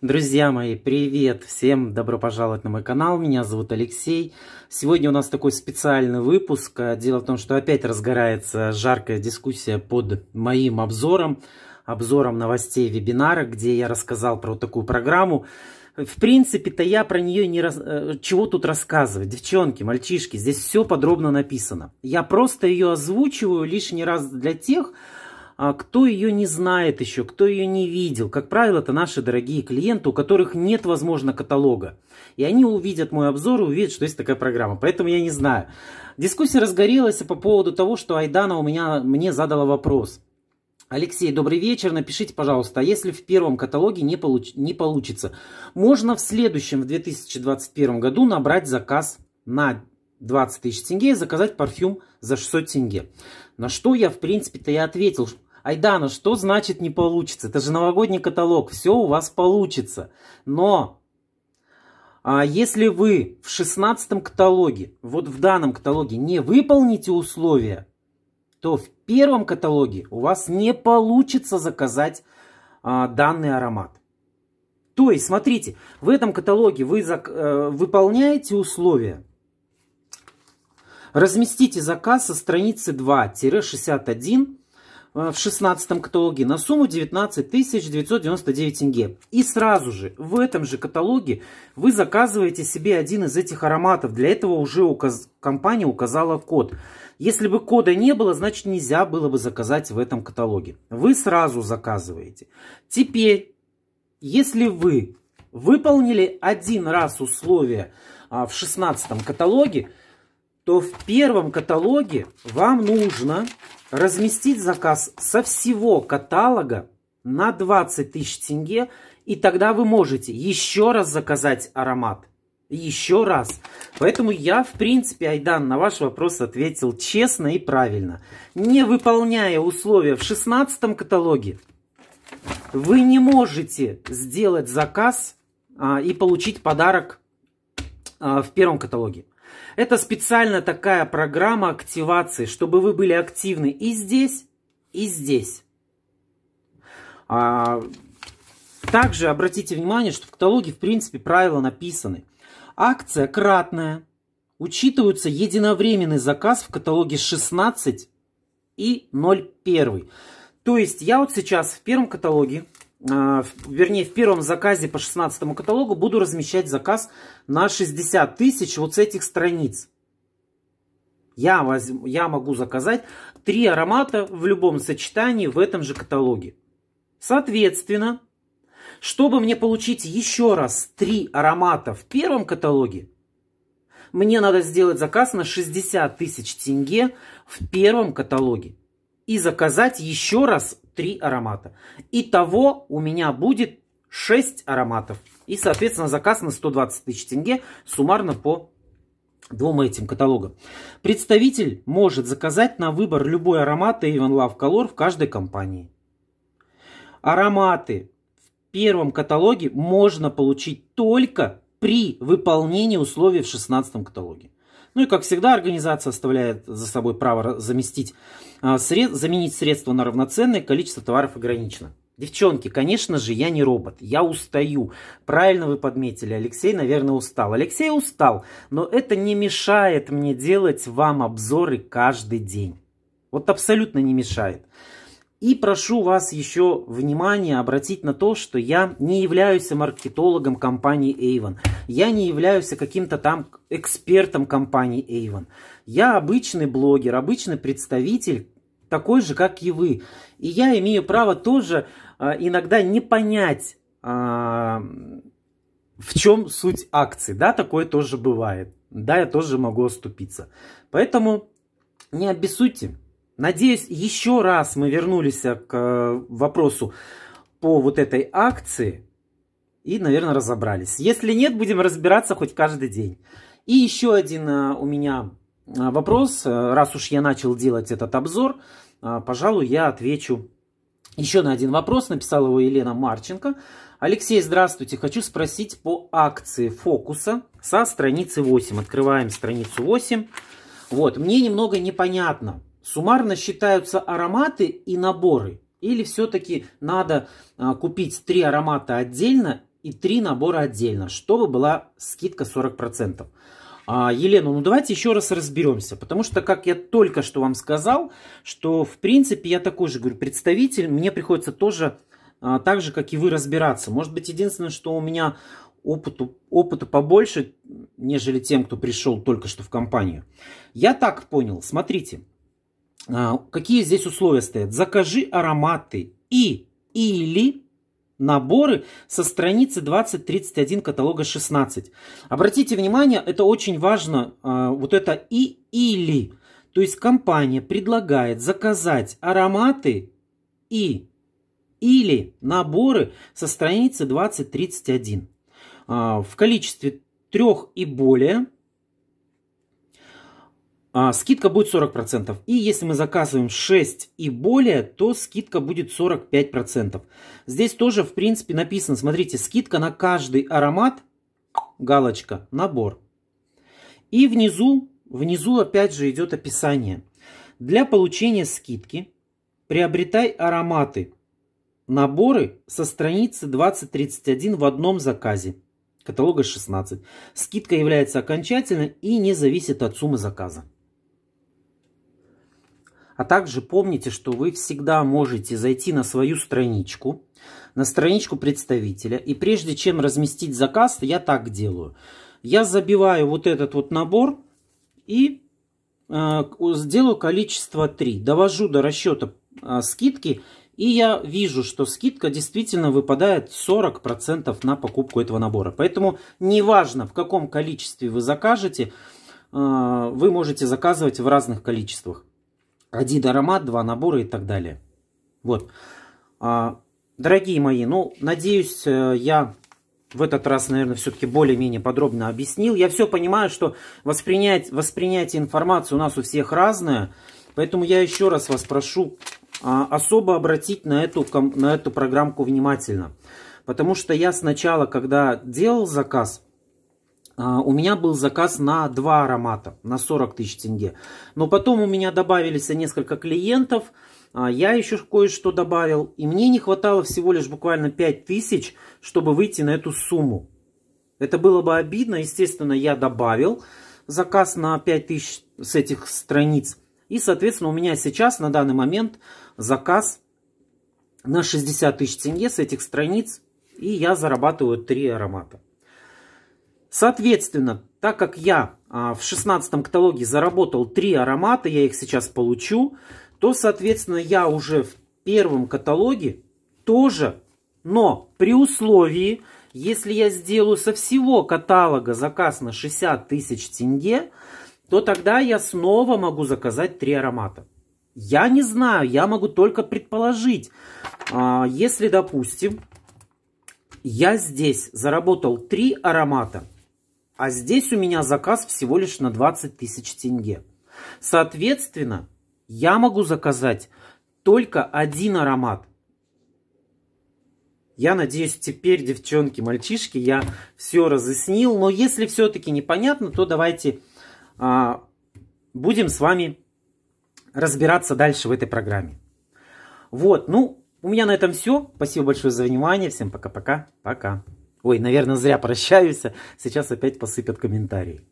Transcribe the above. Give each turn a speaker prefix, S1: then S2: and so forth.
S1: Друзья мои, привет! Всем добро пожаловать на мой канал, меня зовут Алексей. Сегодня у нас такой специальный выпуск. Дело в том, что опять разгорается жаркая дискуссия под моим обзором, обзором новостей вебинара, где я рассказал про вот такую программу в принципе-то я про нее не... Раз... Э, чего тут рассказывать? Девчонки, мальчишки, здесь все подробно написано. Я просто ее озвучиваю лишний раз для тех, а, кто ее не знает еще, кто ее не видел. Как правило, это наши дорогие клиенты, у которых нет, возможно, каталога. И они увидят мой обзор и увидят, что есть такая программа. Поэтому я не знаю. Дискуссия разгорелась по поводу того, что Айдана у меня, мне задала вопрос. Алексей, добрый вечер. Напишите, пожалуйста, а если в первом каталоге не, получ... не получится, можно в следующем, в 2021 году, набрать заказ на 20 тысяч тенге и заказать парфюм за 600 тенге. На что я, в принципе-то, и ответил. Айдана, что значит не получится? Это же новогодний каталог, все у вас получится. Но а если вы в 16 каталоге, вот в данном каталоге, не выполните условия, то в первом каталоге у вас не получится заказать а, данный аромат. То есть, смотрите, в этом каталоге вы зак, э, выполняете условия. Разместите заказ со страницы 2-61 Э, в 16 каталоге на сумму 19 999 тенге. И сразу же в этом же каталоге вы заказываете себе один из этих ароматов. Для этого уже указ... компания указала код. Если бы кода не было, значит нельзя было бы заказать в этом каталоге. Вы сразу заказываете. Теперь, если вы выполнили один раз условия а, в 16 каталоге, то в первом каталоге вам нужно разместить заказ со всего каталога на 20 тысяч тенге, и тогда вы можете еще раз заказать аромат. Еще раз. Поэтому я, в принципе, Айдан, на ваш вопрос ответил честно и правильно. Не выполняя условия в 16 каталоге, вы не можете сделать заказ а, и получить подарок а, в первом каталоге. Это специально такая программа активации, чтобы вы были активны и здесь, и здесь. А, также обратите внимание, что в каталоге, в принципе, правила написаны. Акция кратная. Учитываются единовременный заказ в каталоге 16 и 01. То есть я вот сейчас в первом каталоге а, вернее, в первом заказе по 16 каталогу буду размещать заказ на 60 тысяч вот с этих страниц. Я, возьму, я могу заказать три аромата в любом сочетании в этом же каталоге. Соответственно, чтобы мне получить еще раз три аромата в первом каталоге, мне надо сделать заказ на 60 тысяч тенге в первом каталоге и заказать еще раз 3 аромата. Итого у меня будет 6 ароматов. И, соответственно, заказ на 120 тысяч тенге суммарно по двум этим каталогам. Представитель может заказать на выбор любой аромат Avon Love Color в каждой компании. Ароматы в первом каталоге можно получить только при выполнении условий в 16 каталоге. Ну и, как всегда, организация оставляет за собой право заместить, а, сред, заменить средства на равноценные, количество товаров ограничено. Девчонки, конечно же, я не робот, я устаю. Правильно вы подметили, Алексей, наверное, устал. Алексей устал, но это не мешает мне делать вам обзоры каждый день. Вот абсолютно не мешает. И прошу вас еще внимание обратить на то, что я не являюсь маркетологом компании Avon. Я не являюсь каким-то там экспертом компании Avon. Я обычный блогер, обычный представитель, такой же, как и вы. И я имею право тоже э, иногда не понять, э, в чем суть акции. Да, такое тоже бывает. Да, я тоже могу оступиться. Поэтому не обессудьте. Надеюсь, еще раз мы вернулись э, к э, вопросу по вот этой акции и, наверное, разобрались. Если нет, будем разбираться хоть каждый день. И еще один э, у меня вопрос. Раз уж я начал делать этот обзор, пожалуй, я отвечу еще на один вопрос. Написала его Елена Марченко. Алексей, здравствуйте. Хочу спросить по акции фокуса со страницы 8. Открываем страницу 8. Вот, мне немного непонятно. Суммарно считаются ароматы и наборы. Или все-таки надо а, купить три аромата отдельно и три набора отдельно, чтобы была скидка 40%. А, Елена, ну давайте еще раз разберемся, потому что, как я только что вам сказал, что, в принципе, я такой же, говорю, представитель, мне приходится тоже а, так же, как и вы, разбираться. Может быть, единственное, что у меня опыту, опыта побольше, нежели тем, кто пришел только что в компанию. Я так понял, смотрите, а, какие здесь условия стоят? Закажи ароматы и или наборы со страницы 2031 каталога 16. Обратите внимание, это очень важно, а, вот это и или. То есть компания предлагает заказать ароматы и или наборы со страницы 2031 а, в количестве трех и более – а, скидка будет 40%. И если мы заказываем 6 и более, то скидка будет 45%. Здесь тоже, в принципе, написано, смотрите, скидка на каждый аромат, галочка, набор. И внизу, внизу опять же идет описание. Для получения скидки приобретай ароматы, наборы со страницы 2031 в одном заказе каталога 16. Скидка является окончательной и не зависит от суммы заказа. А также помните, что вы всегда можете зайти на свою страничку, на страничку представителя. И прежде чем разместить заказ, я так делаю. Я забиваю вот этот вот набор и э, сделаю количество 3. Довожу до расчета э, скидки. И я вижу, что скидка действительно выпадает 40% на покупку этого набора. Поэтому неважно, в каком количестве вы закажете, э, вы можете заказывать в разных количествах один аромат, два набора и так далее. Вот. А, дорогие мои, ну, надеюсь, э, я в этот раз, наверное, все-таки более-менее подробно объяснил. Я все понимаю, что воспринять, воспринятие информации у нас у всех разное, поэтому я еще раз вас прошу а, особо обратить на эту, на эту программку внимательно. Потому что я сначала, когда делал заказ, а, у меня был заказ на два аромата на 40 тысяч тенге. Но потом у меня добавились несколько клиентов, а, я еще кое-что добавил, и мне не хватало всего лишь буквально 5 тысяч, чтобы выйти на эту сумму. Это было бы обидно, естественно, я добавил заказ на 5 тысяч с этих страниц. И, соответственно, у меня сейчас на данный момент заказ на 60 тысяч тенге с этих страниц, и я зарабатываю 3 аромата. Соответственно, так как я а, в 16 каталоге заработал 3 аромата, я их сейчас получу, то, соответственно, я уже в первом каталоге тоже, но при условии, если я сделаю со всего каталога заказ на 60 тысяч тенге, то тогда я снова могу заказать 3 аромата. Я не знаю, я могу только предположить. А, если, допустим, я здесь заработал 3 аромата – а здесь у меня заказ всего лишь на 20 тысяч тенге. Соответственно, я могу заказать только один аромат. Я надеюсь, теперь, девчонки, мальчишки, я все разъяснил. Но если все-таки непонятно, то давайте а, будем с вами разбираться дальше в этой программе. Вот, ну, у меня на этом все. Спасибо большое за внимание. Всем пока-пока. Пока. -пока. пока. Ой, наверное, зря прощаюсь. Сейчас опять посыпят комментарии.